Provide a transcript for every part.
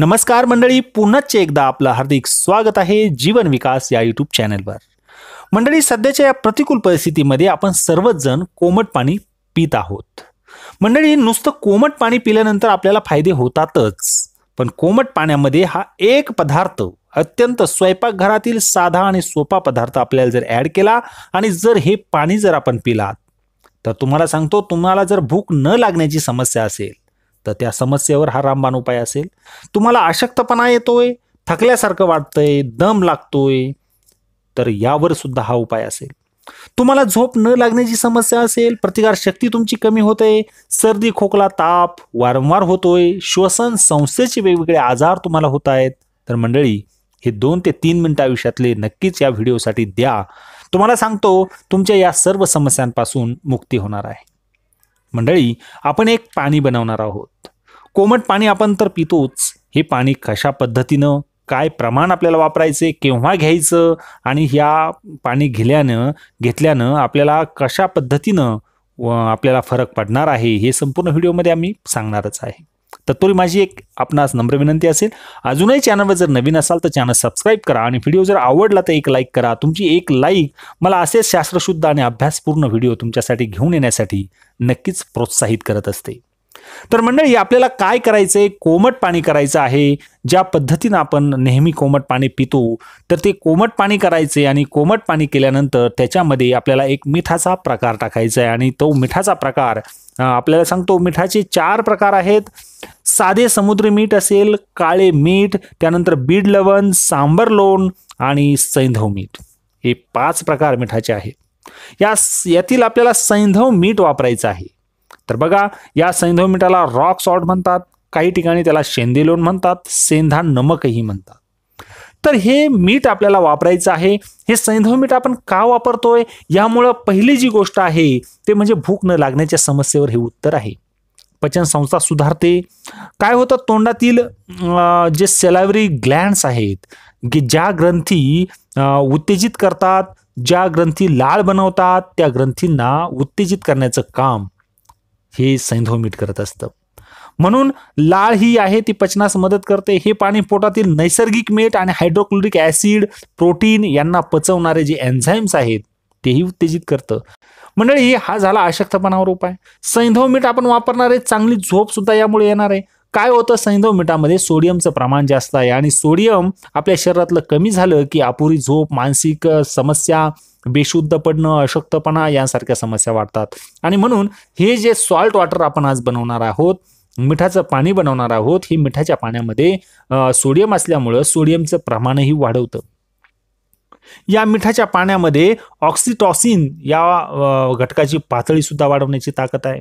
नमस्कार मंडळी पुन्हाच एकदा आपलं हार्दिक स्वागत आहे जीवन विकास या यूट्यूब चॅनेलवर मंडळी सध्याच्या या प्रतिकूल परिस्थितीमध्ये आपण सर्वच जण कोमट पाणी पित आहोत मंडळी नुसतं कोमट पाणी पिल्यानंतर आपल्याला फायदे होतातच पण कोमट पाण्यामध्ये हा एक पदार्थ अत्यंत स्वयंपाकघरातील साधा आणि सोपा पदार्थ आपल्याला जर ॲड केला आणि जर हे पाणी जर आपण पिलात तर तुम्हाला सांगतो तुम्हाला जर भूक न लागण्याची समस्या असेल तर त्या समस्येवर हा रामबाण उपाय असेल तुम्हाला अशक्तपणा येतोय थकल्यासारखं वाटतंय दम लागतोय तर यावर सुद्धा हा उपाय असेल तुम्हाला झोप न लागण्याची समस्या असेल प्रतिकारशक्ती तुमची कमी होते सर्दी खोकला ताप वारंवार होतोय श्वसन संस्थेचे वेगवेगळे आजार तुम्हाला होत आहेत तर मंडळी हे दोन ते तीन मिनटं आयुष्यातले नक्कीच या व्हिडिओसाठी द्या तुम्हाला सांगतो तुमच्या या सर्व समस्यांपासून मुक्ती होणार आहे मंडळी आपण एक पाणी बनवणार आहोत कोमट पाणी आपण तर पितोच हे पाणी कशा पद्धतीनं काय प्रमाण आपल्याला वापरायचे केव्हा घ्यायचं आणि ह्या पाणी घेल्यानं घेतल्यानं आपल्याला कशा पद्धतीनं आपल्याला फरक पडणार आहे हे संपूर्ण व्हिडिओमध्ये आम्ही सांगणारच आहे तर तोरी माझी एक आपणास नम्र विनंती असेल अजूनही चॅनलवर जर नवीन असाल तर चॅनल सबस्क्राईब करा आणि व्हिडिओ जर आवडला तर एक लाईक करा तुमची एक लाईक मला असेच शास्त्रशुद्ध आणि अभ्यासपूर्ण व्हिडिओ तुमच्यासाठी घेऊन येण्यासाठी नक्कीच प्रोत्साहित करत असते तर मंडळी आपल्याला काय करायचं आहे कोमट पाणी करायचं आहे ज्या पद्धतीनं आपण नेहमी कोमट पाणी पितो तर ते कोमट पाणी करायचे आणि कोमट पाणी केल्यानंतर त्याच्यामध्ये आपल्याला एक मिठाचा प्रकार टाकायचा आहे आणि तो मिठाचा प्रकार आपल्याला सांगतो मिठाचे चार प्रकार आहेत साधे समुद्री मीठ असेल काळे मीठ त्यानंतर बीड लवण सांबर लोण आणि सैंधव मीठ हे पाच प्रकार मिठाचे आहेत या यातील आपल्याला सैंधव मीठ वापरायचं आहे तर बघा या सैंधव मिठाला रॉक सॉल्ट म्हणतात काही ठिकाणी त्याला शेंदे लोण म्हणतात सेंधा नमकही म्हणतात तर हे मीठ आपल्याला वापरायचं आहे हे सैंधव मीठ आपण का वापरतोय यामुळं पहिली जी गोष्ट आहे ते म्हणजे भूक न लागण्याच्या समस्येवर हे उत्तर आहे पचन संस्था सुधारते काय होतं तोंडातील जे सेलावरी ग्लॅन्ड्स आहेत की ज्या ग्रंथी उत्तेजित करतात ज्या ग्रंथी लाळ बनवतात त्या ग्रंथींना उत्तेजित करण्याचं काम हे सैंधोमीठ करत असतं म्हणून लाळ ही आहे ती पचनास मदत करते हे पाणी पोटातील नैसर्गिक मीठ आणि हायड्रोक्लोरिक ॲसिड प्रोटीन यांना पचवणारे जे एन्झाईम्स आहेत तेही उत्तेजित करतं मंडळी हा झाला अशक्तपणावर उपाय सैंधव मीठ आपण वापरणार आहे चांगली झोप सुद्धा यामुळे येणार आहे काय होतं सैंधव मिठामध्ये सोडियमचं प्रमाण जास्त आहे आणि सोडियम आपल्या शरीरातलं कमी झालं की अपुरी झोप मानसिक समस्या बेशुद्ध पडणं अशक्तपणा यांसारख्या समस्या वाढतात आणि म्हणून हे जे सॉल्ट वॉटर आपण आज बनवणार आहोत मिठाचं पाणी बनवणार आहोत हे मिठाच्या पाण्यामध्ये सोडियम असल्यामुळं सोडियमचं प्रमाणही वाढवतं या मिठाच्या पाण्यामध्ये ऑक्सिटॉसिन या घटकाची पातळी सुद्धा वाढवण्याची ताकद आहे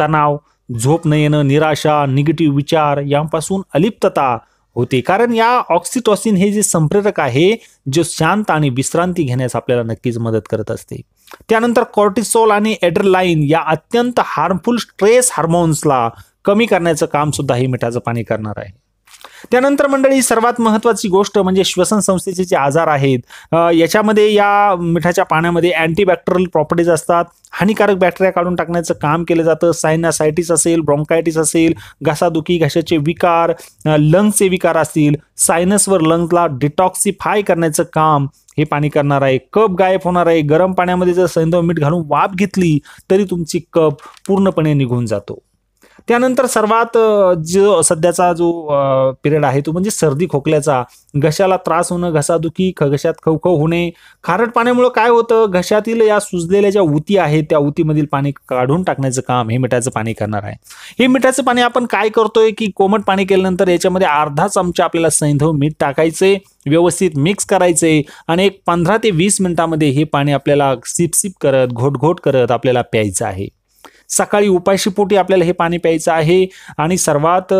तणाव झोप न येणं निराशा निगेटिव्ह विचार यांपासून अलिप्तता होते कारण या ऑक्सिटॉसिन हे जे संप्रेरक आहे जे शांत आणि विश्रांती घेण्यास आपल्याला नक्कीच मदत करत असते त्यानंतर कॉर्टिसोल आणि एड्रलाईन या अत्यंत हार्मफुल स्ट्रेस हार्मोन्सला कमी करण्याचं काम सुद्धा हे मिठाचं पाणी करणार आहे त्यानंतर मंडळी सर्वात महत्वाची गोष्ट म्हणजे श्वसन संस्थेचे जे आजार आहेत याच्यामध्ये या मिठाच्या पाण्यामध्ये अँटीबॅक्टेरियल प्रॉपर्टीज असतात हानिकारक बॅक्टेरिया काढून टाकण्याचं काम केलं जातं सायनासायटिस असेल ब्रॉन्कायटिस असेल घसादुखी घशाचे विकार लंगचे विकार असतील सायनसवर लंग्सला डिटॉक्सिफाय करण्याचं काम हे पाणी करणार आहे कप गायब होणार आहे गरम पाण्यामध्ये जर सैंदव मीठ घालून वाफ घेतली तरी तुमची कप पूर्णपणे निघून जातो त्यानंतर सर्वात जो सध्याचा जो पिरियड आहे तो म्हणजे सर्दी खोकल्याचा घशाला त्रास होणं घसादुखी घशात खवखव होणे खारट पाण्यामुळे काय होतं घशातील या सुजलेल्या ज्या उती आहेत त्या उतीमधील पाणी काढून टाकण्याचं काम हे मिठाचं पाणी करणार आहे हे मिठाचं पाणी आपण काय करतोय की कोमट पाणी केल्यानंतर याच्यामध्ये अर्धा चमचा आपल्याला सैंधव मीठ टाकायचे व्यवस्थित मिक्स करायचे आणि एक पंधरा ते वीस मिनिटामध्ये हे पाणी आपल्याला सिपसिप करत घोटघोट करत आपल्याला प्यायचं आहे सकाळी उपाशी पोटी आपल्याला हे पाणी प्यायचं आहे आणि सर्वात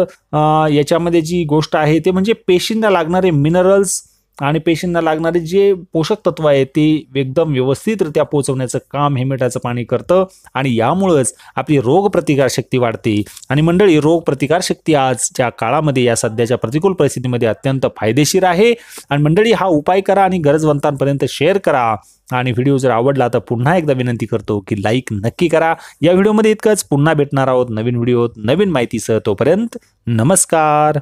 याच्यामध्ये जी गोष्ट आहे ते म्हणजे पेशींना लागणारे मिनरल्स आणि पेशींना लागणारे जे पोषक तत्व आहे ते एकदम व्यवस्थितरित्या पोचवण्याचं काम हे पाणी करतं आणि यामुळंच आपली रोगप्रतिकारशक्ती वाढते आणि मंडळी रोगप्रतिकारशक्ती आजच्या काळामध्ये या सध्याच्या प्रतिकूल परिस्थितीमध्ये अत्यंत फायदेशीर आहे आणि मंडळी हा उपाय करा आणि गरजवंतांपर्यंत शेअर करा आणि व्हिडिओ जर आवडला तर पुन्हा एकदा विनंती करतो की लाईक नक्की करा या व्हिडिओमध्ये इतकंच पुन्हा भेटणार आहोत नवीन व्हिडिओत नवीन माहितीसह तोपर्यंत नमस्कार